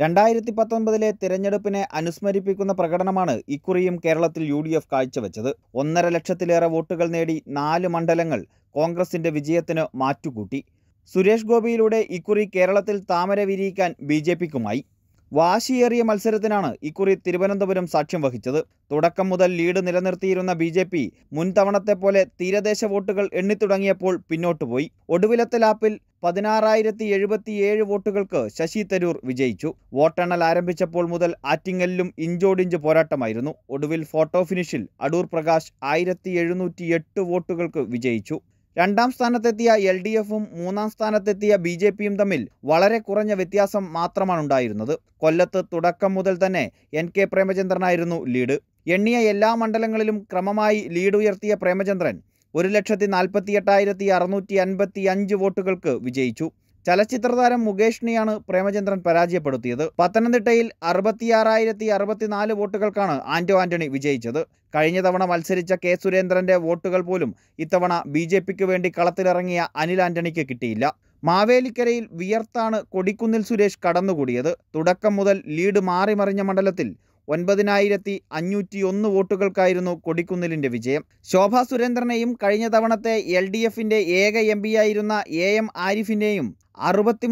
രണ്ടായിരത്തി പത്തൊൻപതിലെ തിരഞ്ഞെടുപ്പിനെ അനുസ്മരിപ്പിക്കുന്ന പ്രകടനമാണ് ഇക്കുറിയും കേരളത്തിൽ യു ഡി എഫ് കാഴ്ചവെച്ചത് ഒന്നര ലക്ഷത്തിലേറെ വോട്ടുകൾ നേടി നാല് മണ്ഡലങ്ങൾ കോൺഗ്രസിന്റെ വിജയത്തിന് മാറ്റുകൂട്ടി സുരേഷ് ഗോപിയിലൂടെ ഇക്കുറി കേരളത്തിൽ താമര വിരിയിക്കാൻ ബി ജെ പിക്കുമായി വാശിയേറിയ മത്സരത്തിനാണ് ഇക്കുറി തിരുവനന്തപുരം സാക്ഷ്യം വഹിച്ചത് തുടക്കം മുതൽ ലീഡ് നിലനിർത്തിയിരുന്ന ബി ജെ പി മുൻതവണത്തെ പോലെ തീരദേശ വോട്ടുകൾ എണ്ണിത്തുടങ്ങിയപ്പോൾ പോയി ഒടുവിലത്തെ ലാപ്പിൽ പതിനാറായിരത്തി എഴുപത്തിയേഴ് വോട്ടുകൾക്ക് ശശി തരൂർ വിജയിച്ചു വോട്ടെണ്ണൽ ആരംഭിച്ചപ്പോൾ മുതൽ ആറ്റിങ്ങലിലും ഇഞ്ചോടിഞ്ച് പോരാട്ടമായിരുന്നു ഒടുവിൽ ഫോട്ടോ ഫിനിഷിൽ അടൂർ പ്രകാശ് ആയിരത്തി വോട്ടുകൾക്ക് വിജയിച്ചു രണ്ടാം സ്ഥാനത്തെത്തിയ എൽ ഡി എഫും മൂന്നാം സ്ഥാനത്തെത്തിയ ബി ജെ പിയും തമ്മിൽ വളരെ കുറഞ്ഞ വ്യത്യാസം മാത്രമാണ് ഉണ്ടായിരുന്നത് കൊല്ലത്ത് തുടക്കം മുതൽ തന്നെ എൻ കെ പ്രേമചന്ദ്രനായിരുന്നു ലീഡ് എണ്ണിയ എല്ലാ മണ്ഡലങ്ങളിലും ക്രമമായി ലീഡ് ഉയർത്തിയ പ്രേമചന്ദ്രൻ ഒരു ലക്ഷത്തി എട്ടായിരത്തി അറുന്നൂറ്റി അൻപത്തി അഞ്ച് വോട്ടുകൾക്ക് വിജയിച്ചു ചലച്ചിത്രതാരം മുകേഷിനെയാണ് പ്രേമചന്ദ്രൻ പരാജയപ്പെടുത്തിയത് പത്തനംതിട്ടയിൽ അറുപത്തിയാറായിരത്തി അറുപത്തിനാല് വോട്ടുകൾക്കാണ് ആന്റോ ആന്റണി വിജയിച്ചത് കഴിഞ്ഞ തവണ മത്സരിച്ച കെ സുരേന്ദ്രന്റെ വോട്ടുകൾ പോലും ഇത്തവണ ബി ജെ പിക്ക് വേണ്ടി കളത്തിലിറങ്ങിയ അനിൽ ആന്റണിക്ക് കിട്ടിയില്ല മാവേലിക്കരയിൽ വിയർത്താണ് കൊടിക്കുന്നിൽ സുരേഷ് കടന്നുകൂടിയത് തുടക്കം മുതൽ ലീഡ് മാറി മറിഞ്ഞ മണ്ഡലത്തിൽ ഒൻപതിനായിരത്തി അഞ്ഞൂറ്റി ഒന്ന് വോട്ടുകൾക്കായിരുന്നു കൊടിക്കുന്നിലിന്റെ വിജയം ശോഭാ സുരേന്ദ്രനെയും കഴിഞ്ഞ തവണത്തെ എൽ ഡി എഫിന്റെ ഏക എം പിയായിരുന്ന എ എം ആരിഫിനെയും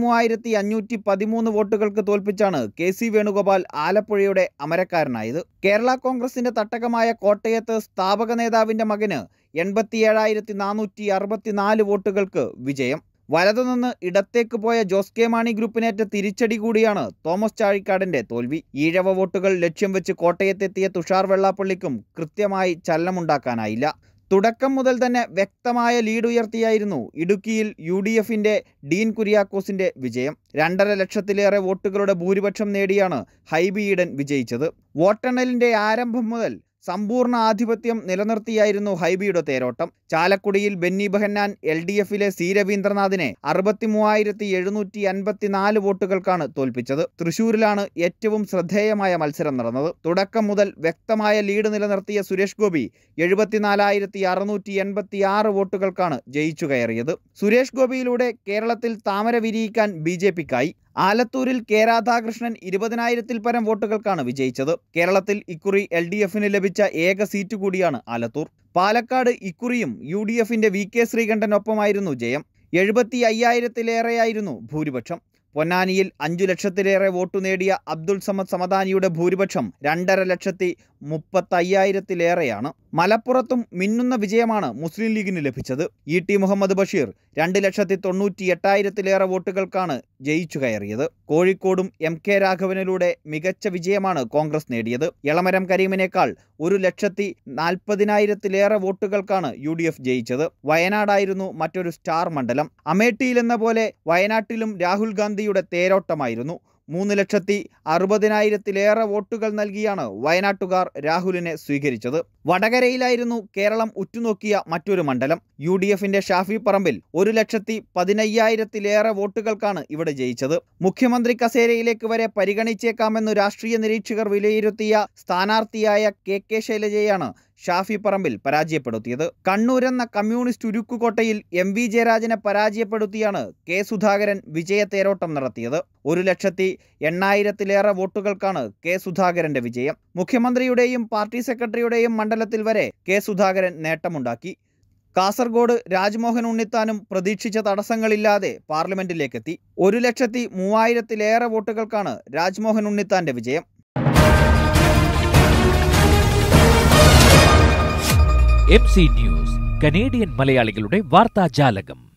മൂവായിരത്തി അഞ്ഞൂറ്റി പതിമൂന്ന് വോട്ടുകൾക്ക് തോൽപ്പിച്ചാണ് കെ സി വേണുഗോപാൽ ആലപ്പുഴയുടെ അമരക്കാരനായത് കേരള കോൺഗ്രസിന്റെ തട്ടകമായ കോട്ടയത്ത് സ്ഥാപക നേതാവിന്റെ മകന് എൺപത്തിയേഴായിരത്തി നാനൂറ്റി അറുപത്തിനാല് വോട്ടുകൾക്ക് വിജയം വലതുനിന്ന് ഇടത്തേക്ക് പോയ ജോസ് കെ മാണി ഗ്രൂപ്പിനേറ്റ തിരിച്ചടി കൂടിയാണ് തോമസ് ചാഴിക്കാടിന്റെ തോൽവി ഈഴവ വോട്ടുകൾ ലക്ഷ്യം വെച്ച് കോട്ടയത്തെത്തിയ തുഷാർ വെള്ളാപ്പള്ളിക്കും കൃത്യമായി ചലനമുണ്ടാക്കാനായില്ല തുടക്കം മുതൽ തന്നെ വ്യക്തമായ ലീഡ് ഉയർത്തിയായിരുന്നു ഇടുക്കിയിൽ യു ഡി എഫിൻ്റെ ഡീൻ കുര്യാക്കോസിന്റെ വിജയം രണ്ടര ലക്ഷത്തിലേറെ വോട്ടുകളുടെ ഭൂരിപക്ഷം നേടിയാണ് ഹൈബി ഈഡൻ വിജയിച്ചത് വോട്ടെണ്ണലിന്റെ ആരംഭം മുതൽ സമ്പൂർണ്ണ ആധിപത്യം നിലനിർത്തിയായിരുന്നു ഹൈബിയുടെ തേരോട്ടം ചാലക്കുടിയിൽ ബെന്നി ബഹന്നാൻ എൽ ഡി എഫിലെ സി രവീന്ദ്രനാഥിനെ അറുപത്തിമൂവായിരത്തി എഴുന്നൂറ്റി അൻപത്തിനാല് വോട്ടുകൾക്കാണ് തോൽപ്പിച്ചത് തൃശൂരിലാണ് ഏറ്റവും ശ്രദ്ധേയമായ മത്സരം നടന്നത് തുടക്കം മുതൽ വ്യക്തമായ ലീഡ് നിലനിർത്തിയ സുരേഷ് ഗോപി എഴുപത്തിനാലായിരത്തി അറുന്നൂറ്റി എൺപത്തി ആറ് വോട്ടുകൾക്കാണ് ജയിച്ചു കയറിയത് സുരേഷ് ഗോപിയിലൂടെ കേരളത്തിൽ താമര വിരിയിക്കാൻ ബി ജെ പിക്കായി ആലത്തൂരിൽ കെ രാധാകൃഷ്ണൻ ഇരുപതിനായിരത്തിൽ പരം വോട്ടുകൾക്കാണ് വിജയിച്ചത് കേരളത്തിൽ ഇക്കുറി എൽ ഡി എഫിന് ലഭിച്ച ഏക സീറ്റ് കൂടിയാണ് ആലത്തൂർ പാലക്കാട് ഇക്കുറിയും യു ഡി എഫിന്റെ വി കെ ശ്രീകണ്ഠനൊപ്പമായിരുന്നു ജയം എഴുപത്തി അയ്യായിരത്തിലേറെയായിരുന്നു ഭൂരിപക്ഷം പൊന്നാനിയിൽ അഞ്ചു ലക്ഷത്തിലേറെ വോട്ടു നേടിയ അബ്ദുൾ സമദ് സമദാനിയുടെ ഭൂരിപക്ഷം രണ്ടര ലക്ഷത്തി മുപ്പത്തയ്യായിരത്തിലേറെയാണ് മലപ്പുറത്തും മിന്നുന്ന വിജയമാണ് മുസ്ലിം ലീഗിന് ലഭിച്ചത് ഇ ടി മുഹമ്മദ് ബഷീർ രണ്ട് ലക്ഷത്തി തൊണ്ണൂറ്റി എട്ടായിരത്തിലേറെ വോട്ടുകൾക്കാണ് ജയിച്ചു കയറിയത് കോഴിക്കോടും എം കെ രാഘവനിലൂടെ മികച്ച വിജയമാണ് കോൺഗ്രസ് നേടിയത് എളമരം കരീമിനേക്കാൾ ഒരു ലക്ഷത്തി നാൽപ്പതിനായിരത്തിലേറെ വോട്ടുകൾക്കാണ് യു ഡി എഫ് ജയിച്ചത് വയനാടായിരുന്നു മറ്റൊരു സ്റ്റാർ മണ്ഡലം അമേഠിയിലെന്ന പോലെ വയനാട്ടിലും രാഹുൽ ഗാന്ധി ഗാന്ധിയുടെ തേരോട്ടമായിരുന്നു മൂന്ന് ലക്ഷത്തി അറുപതിനായിരത്തിലേറെ വോട്ടുകൾ നൽകിയാണ് വയനാട്ടുകാർ രാഹുലിനെ സ്വീകരിച്ചത് വടകരയിലായിരുന്നു കേരളം ഉറ്റുനോക്കിയ മറ്റൊരു മണ്ഡലം യു ഡി എഫിന്റെ ഷാഫി പറമ്പിൽ ഒരു ലക്ഷത്തി പതിനയ്യായിരത്തിലേറെ വോട്ടുകൾക്കാണ് ഇവിടെ ജയിച്ചത് മുഖ്യമന്ത്രി കസേരയിലേക്ക് വരെ പരിഗണിച്ചേക്കാമെന്ന് രാഷ്ട്രീയ നിരീക്ഷകർ വിലയിരുത്തിയ സ്ഥാനാർത്ഥിയായ കെ കെ ശൈലജയാണ് ഷാഫി പറമ്പിൽ പരാജയപ്പെടുത്തിയത് കണ്ണൂർ എന്ന കമ്മ്യൂണിസ്റ്റ് ഉരുക്കുകോട്ടയിൽ എം വി ജയരാജനെ പരാജയപ്പെടുത്തിയാണ് കെ സുധാകരൻ വിജയത്തേരോട്ടം നടത്തിയത് ഒരു ലക്ഷത്തി എണ്ണായിരത്തിലേറെ വോട്ടുകൾക്കാണ് കെ സുധാകരന്റെ വിജയം മുഖ്യമന്ത്രിയുടെയും പാർട്ടി സെക്രട്ടറിയുടെയും മണ്ഡലത്തിൽ വരെ കെ സുധാകരൻ നേട്ടമുണ്ടാക്കി കാസർഗോഡ് രാജ്മോഹൻ ഉണ്ണിത്താനും പ്രതീക്ഷിച്ച തടസ്സങ്ങളില്ലാതെ പാർലമെന്റിലേക്കെത്തി ഒരു ലക്ഷത്തി മൂവായിരത്തിലേറെ വോട്ടുകൾക്കാണ് രാജ്മോഹൻ ഉണ്ണിത്താന്റെ വിജയം എം സി ന്യൂസ് കനേഡിയൻ മലയാളികളുടെ വാർത്താജാലകം